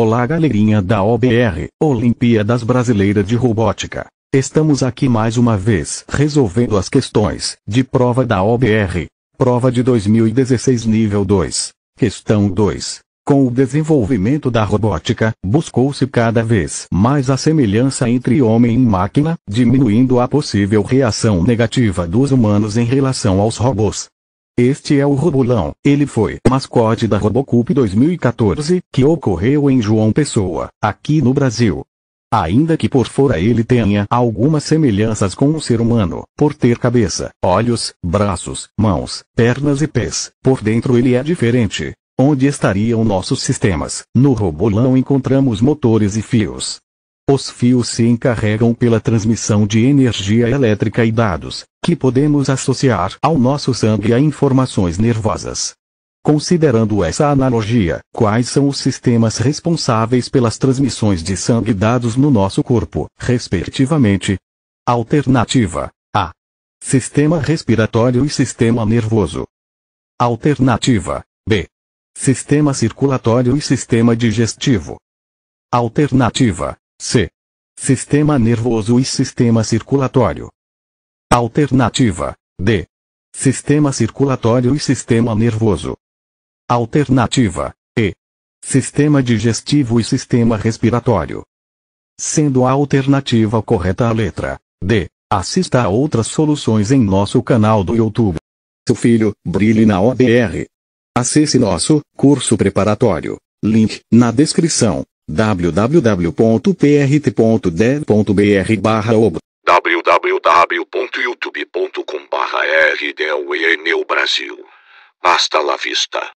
Olá galerinha da OBR, Olimpíadas Brasileira de Robótica. Estamos aqui mais uma vez resolvendo as questões de prova da OBR. Prova de 2016 nível 2. Questão 2. Com o desenvolvimento da robótica, buscou-se cada vez mais a semelhança entre homem e máquina, diminuindo a possível reação negativa dos humanos em relação aos robôs. Este é o Robolão. Ele foi mascote da Robocup 2014, que ocorreu em João Pessoa, aqui no Brasil. Ainda que por fora ele tenha algumas semelhanças com um ser humano, por ter cabeça, olhos, braços, mãos, pernas e pés, por dentro ele é diferente. Onde estariam nossos sistemas? No Robolão encontramos motores e fios. Os fios se encarregam pela transmissão de energia elétrica e dados, que podemos associar ao nosso sangue a informações nervosas. Considerando essa analogia, quais são os sistemas responsáveis pelas transmissões de sangue dados no nosso corpo, respectivamente? Alternativa A. Sistema respiratório e sistema nervoso. Alternativa B. Sistema circulatório e sistema digestivo. Alternativa C. Sistema nervoso e sistema circulatório. Alternativa D. Sistema circulatório e sistema nervoso. Alternativa E. Sistema digestivo e sistema respiratório. Sendo a alternativa correta a letra D, assista a outras soluções em nosso canal do YouTube. Seu filho, brilhe na OBR. Acesse nosso curso preparatório. Link na descrição www.prt.dev.br/ob www.youtube.com/rdwnebrasil. Hasta la vista.